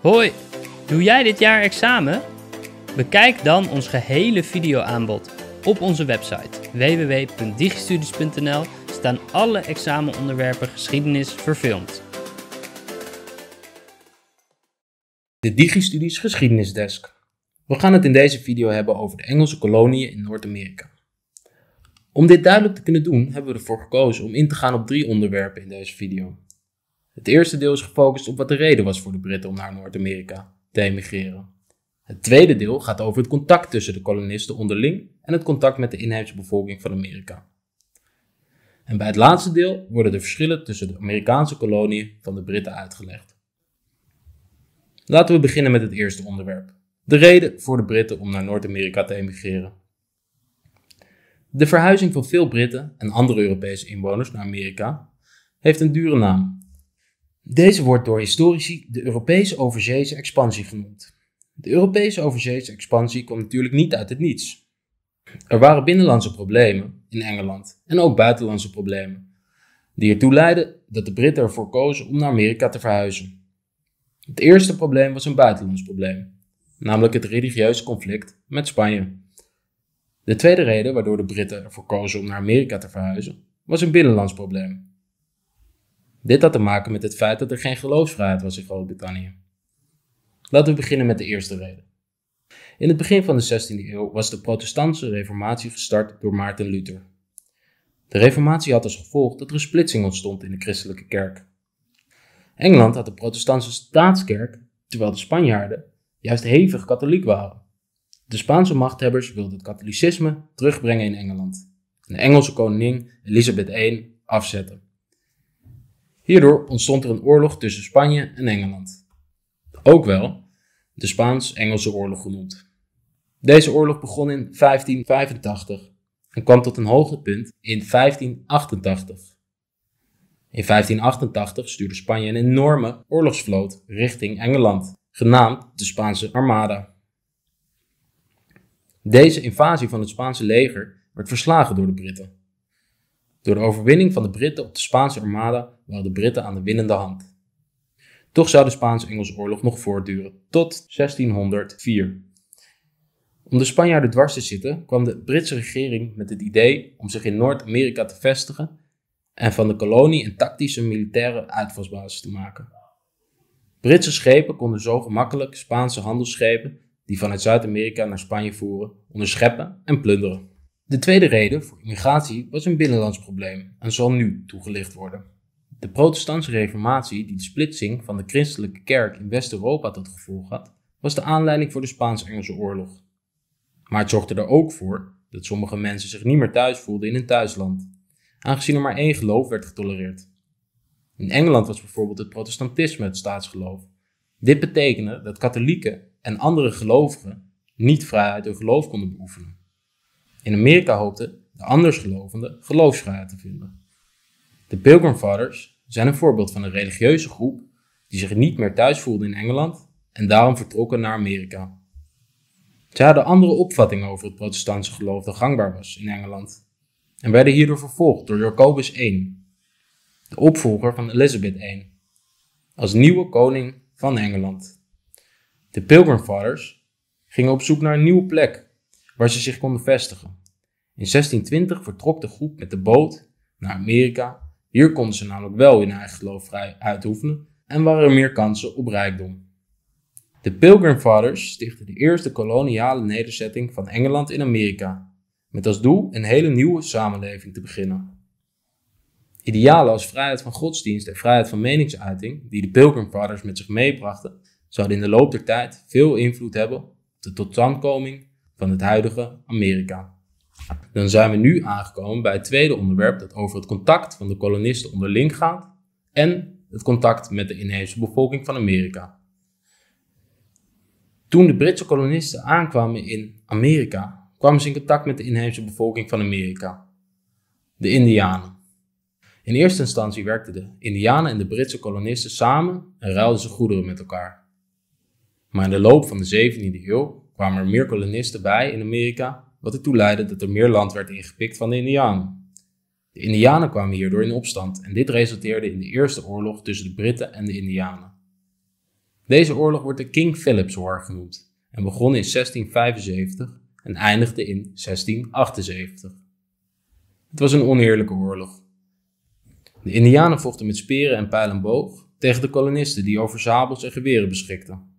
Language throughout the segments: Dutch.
Hoi, doe jij dit jaar examen? Bekijk dan ons gehele videoaanbod op onze website www.digistudies.nl staan alle examenonderwerpen geschiedenis verfilmd. De Digistudies Geschiedenisdesk. We gaan het in deze video hebben over de Engelse koloniën in Noord-Amerika. Om dit duidelijk te kunnen doen hebben we ervoor gekozen om in te gaan op drie onderwerpen in deze video. Het eerste deel is gefocust op wat de reden was voor de Britten om naar Noord-Amerika te emigreren. Het tweede deel gaat over het contact tussen de kolonisten onderling en het contact met de inheemse bevolking van Amerika. En bij het laatste deel worden de verschillen tussen de Amerikaanse koloniën van de Britten uitgelegd. Laten we beginnen met het eerste onderwerp: de reden voor de Britten om naar Noord-Amerika te emigreren. De verhuizing van veel Britten en andere Europese inwoners naar Amerika heeft een dure naam deze wordt door historici de Europese overzeese expansie genoemd. De Europese overzeese expansie kwam natuurlijk niet uit het niets. Er waren binnenlandse problemen in Engeland en ook buitenlandse problemen, die ertoe leidden dat de Britten ervoor kozen om naar Amerika te verhuizen. Het eerste probleem was een buitenlands probleem, namelijk het religieuze conflict met Spanje. De tweede reden waardoor de Britten ervoor kozen om naar Amerika te verhuizen, was een binnenlands probleem, dit had te maken met het feit dat er geen geloofsvrijheid was in Groot-Brittannië. Laten we beginnen met de eerste reden. In het begin van de 16e eeuw was de protestantse reformatie gestart door Maarten Luther. De reformatie had als gevolg dat er een splitsing ontstond in de christelijke kerk. Engeland had de protestantse staatskerk, terwijl de Spanjaarden juist hevig katholiek waren. De Spaanse machthebbers wilden het katholicisme terugbrengen in Engeland en de Engelse koningin Elizabeth I afzetten. Hierdoor ontstond er een oorlog tussen Spanje en Engeland. Ook wel de Spaans-Engelse oorlog genoemd. Deze oorlog begon in 1585 en kwam tot een hoogtepunt in 1588. In 1588 stuurde Spanje een enorme oorlogsvloot richting Engeland, genaamd de Spaanse Armada. Deze invasie van het Spaanse leger werd verslagen door de Britten. Door de overwinning van de Britten op de Spaanse Armada waren de Britten aan de winnende hand. Toch zou de spaanse engelse oorlog nog voortduren tot 1604. Om de Spanjaarden dwars te zitten kwam de Britse regering met het idee om zich in Noord-Amerika te vestigen en van de kolonie een tactische militaire uitvalsbasis te maken. Britse schepen konden zo gemakkelijk Spaanse handelsschepen die vanuit Zuid-Amerika naar Spanje voeren onderscheppen en plunderen. De tweede reden voor immigratie was een binnenlands probleem en zal nu toegelicht worden. De protestantse reformatie, die de splitsing van de christelijke kerk in West-Europa tot gevolg had, was de aanleiding voor de Spaans-Engelse oorlog. Maar het zorgde er ook voor dat sommige mensen zich niet meer thuis voelden in hun thuisland, aangezien er maar één geloof werd getolereerd. In Engeland was bijvoorbeeld het protestantisme het staatsgeloof. Dit betekende dat katholieken en andere gelovigen niet vrijheid over hun geloof konden beoefenen. In Amerika hoopten de andersgelovenden geloofsvrijheid te vinden. De Pilgrim Fathers zijn een voorbeeld van een religieuze groep die zich niet meer thuis voelde in Engeland en daarom vertrokken naar Amerika. Zij hadden andere opvattingen over het protestantse geloof dat gangbaar was in Engeland en werden hierdoor vervolgd door Jacobus I, de opvolger van Elizabeth I, als nieuwe koning van Engeland. De Pilgrim Fathers gingen op zoek naar een nieuwe plek waar ze zich konden vestigen. In 1620 vertrok de groep met de boot naar Amerika. Hier konden ze namelijk wel hun eigen geloof vrij uitoefenen en waren er meer kansen op rijkdom. De Pilgrim Fathers stichtten de eerste koloniale nederzetting van Engeland in Amerika, met als doel een hele nieuwe samenleving te beginnen. Idealen als vrijheid van godsdienst en vrijheid van meningsuiting, die de Pilgrim Fathers met zich meebrachten, zouden in de loop der tijd veel invloed hebben op de totstandkoming van het huidige Amerika. Dan zijn we nu aangekomen bij het tweede onderwerp dat over het contact van de kolonisten onderling gaat en het contact met de inheemse bevolking van Amerika. Toen de Britse kolonisten aankwamen in Amerika, kwamen ze in contact met de inheemse bevolking van Amerika, de Indianen. In eerste instantie werkten de Indianen en de Britse kolonisten samen en ruilden ze goederen met elkaar. Maar in de loop van de 17e eeuw kwamen er meer kolonisten bij in Amerika, wat ertoe leidde dat er meer land werd ingepikt van de Indianen. De Indianen kwamen hierdoor in opstand en dit resulteerde in de Eerste Oorlog tussen de Britten en de Indianen. Deze oorlog wordt de King Philip's War genoemd en begon in 1675 en eindigde in 1678. Het was een oneerlijke oorlog. De Indianen vochten met speren en pijlenboog boog tegen de kolonisten die over sabels en geweren beschikten.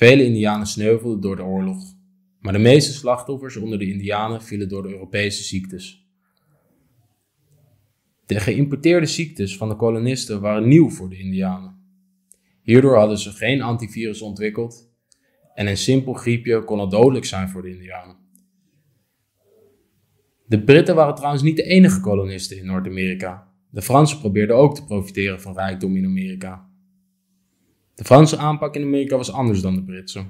Vele Indianen sneuvelden door de oorlog, maar de meeste slachtoffers onder de Indianen vielen door de Europese ziektes. De geïmporteerde ziektes van de kolonisten waren nieuw voor de Indianen. Hierdoor hadden ze geen antivirus ontwikkeld en een simpel griepje kon al dodelijk zijn voor de Indianen. De Britten waren trouwens niet de enige kolonisten in Noord-Amerika. De Fransen probeerden ook te profiteren van rijkdom in Amerika. De Franse aanpak in Amerika was anders dan de Britse.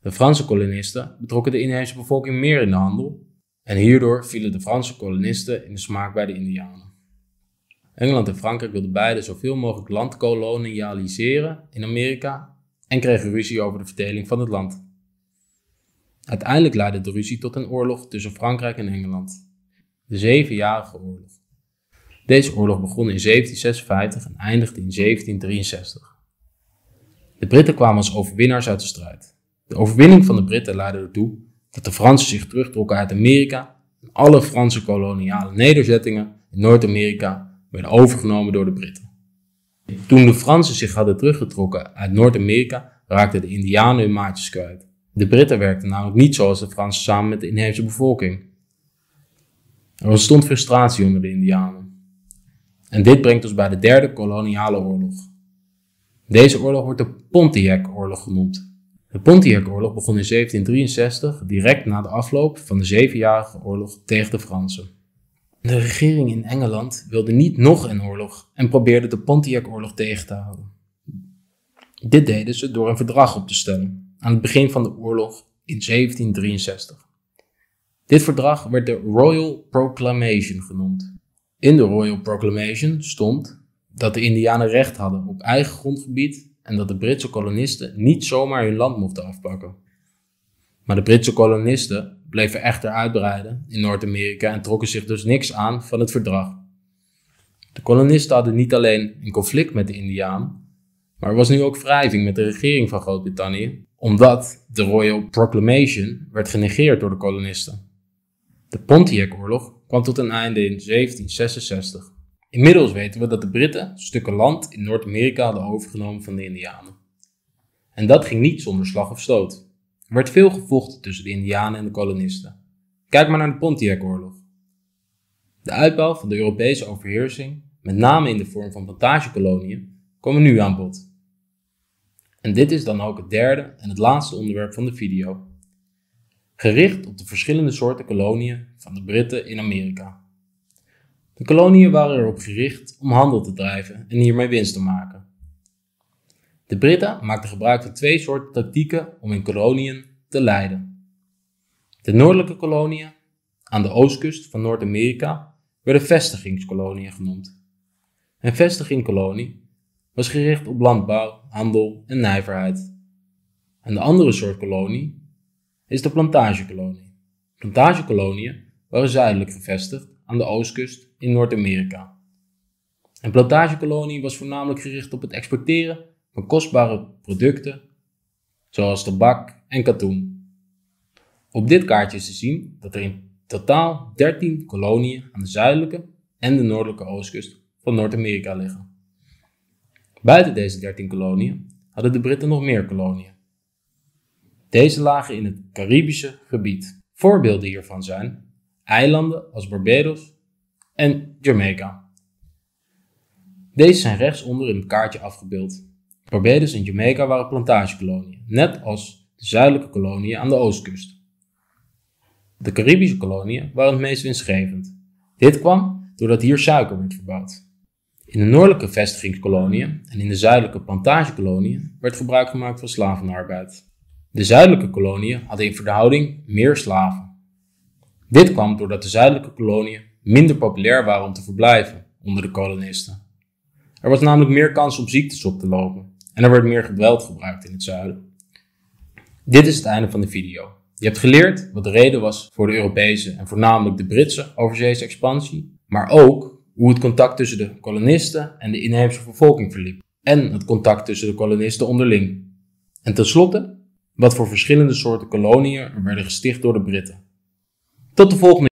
De Franse kolonisten betrokken de inheemse bevolking meer in de handel en hierdoor vielen de Franse kolonisten in de smaak bij de Indianen. Engeland en Frankrijk wilden beide zoveel mogelijk land kolonialiseren in Amerika en kregen ruzie over de verdeling van het land. Uiteindelijk leidde de ruzie tot een oorlog tussen Frankrijk en Engeland, de Zevenjarige Oorlog. Deze oorlog begon in 1756 en eindigde in 1763. De Britten kwamen als overwinnaars uit de strijd. De overwinning van de Britten leidde ertoe dat de Fransen zich terugtrokken uit Amerika en alle Franse koloniale nederzettingen in Noord-Amerika werden overgenomen door de Britten. Toen de Fransen zich hadden teruggetrokken uit Noord-Amerika raakten de Indianen hun maatjes kwijt. De Britten werkten namelijk niet zoals de Fransen samen met de inheemse bevolking. Er ontstond frustratie onder de Indianen. En dit brengt ons bij de derde koloniale oorlog. Deze oorlog wordt de Pontiac-oorlog genoemd. De Pontiac-oorlog begon in 1763, direct na de afloop van de Zevenjarige Oorlog tegen de Fransen. De regering in Engeland wilde niet nog een oorlog en probeerde de Pontiac-oorlog tegen te houden. Dit deden ze door een verdrag op te stellen aan het begin van de oorlog in 1763. Dit verdrag werd de Royal Proclamation genoemd. In de Royal Proclamation stond dat de Indianen recht hadden op eigen grondgebied en dat de Britse kolonisten niet zomaar hun land mochten afpakken. Maar de Britse kolonisten bleven echter uitbreiden in Noord-Amerika en trokken zich dus niks aan van het verdrag. De kolonisten hadden niet alleen een conflict met de Indianen, maar er was nu ook wrijving met de regering van Groot-Brittannië, omdat de Royal Proclamation werd genegeerd door de kolonisten. De Pontiac-oorlog kwam tot een einde in 1766. Inmiddels weten we dat de Britten stukken land in Noord-Amerika hadden overgenomen van de Indianen. En dat ging niet zonder slag of stoot. Er werd veel gevochten tussen de Indianen en de kolonisten. Kijk maar naar de Pontiac-oorlog. De uitbouw van de Europese overheersing, met name in de vorm van plantagekoloniën, komen nu aan bod. En dit is dan ook het derde en het laatste onderwerp van de video. Gericht op de verschillende soorten koloniën van de Britten in Amerika. De koloniën waren erop gericht om handel te drijven en hiermee winst te maken. De Britten maakten gebruik van twee soorten tactieken om in koloniën te leiden. De noordelijke koloniën aan de oostkust van Noord-Amerika werden vestigingskoloniën genoemd. Een vestigingskolonie was gericht op landbouw, handel en nijverheid. En de andere soort kolonie is de plantagekolonie. Plantagekoloniën waren zuidelijk gevestigd aan de oostkust in Noord-Amerika. Een plantagekolonie was voornamelijk gericht op het exporteren van kostbare producten zoals tabak en katoen. Op dit kaartje is te zien dat er in totaal 13 koloniën aan de zuidelijke en de noordelijke oostkust van Noord-Amerika liggen. Buiten deze 13 koloniën hadden de Britten nog meer koloniën. Deze lagen in het Caribische gebied. Voorbeelden hiervan zijn eilanden als Barbados, en Jamaica. Deze zijn rechtsonder in het kaartje afgebeeld. Barbados en Jamaica waren plantagekoloniën, net als de zuidelijke koloniën aan de oostkust. De Caribische koloniën waren het meest winstgevend. Dit kwam doordat hier suiker werd verbouwd. In de noordelijke vestigingskoloniën en in de zuidelijke plantagekoloniën werd gebruik gemaakt van slavenarbeid. De zuidelijke koloniën hadden in verhouding meer slaven. Dit kwam doordat de zuidelijke koloniën minder populair waren om te verblijven onder de kolonisten. Er was namelijk meer kans om ziektes op te lopen en er werd meer geweld gebruikt in het zuiden. Dit is het einde van de video. Je hebt geleerd wat de reden was voor de Europese en voornamelijk de Britse overzeese expansie, maar ook hoe het contact tussen de kolonisten en de inheemse bevolking verliep en het contact tussen de kolonisten onderling. En tenslotte, wat voor verschillende soorten koloniën er werden gesticht door de Britten. Tot de volgende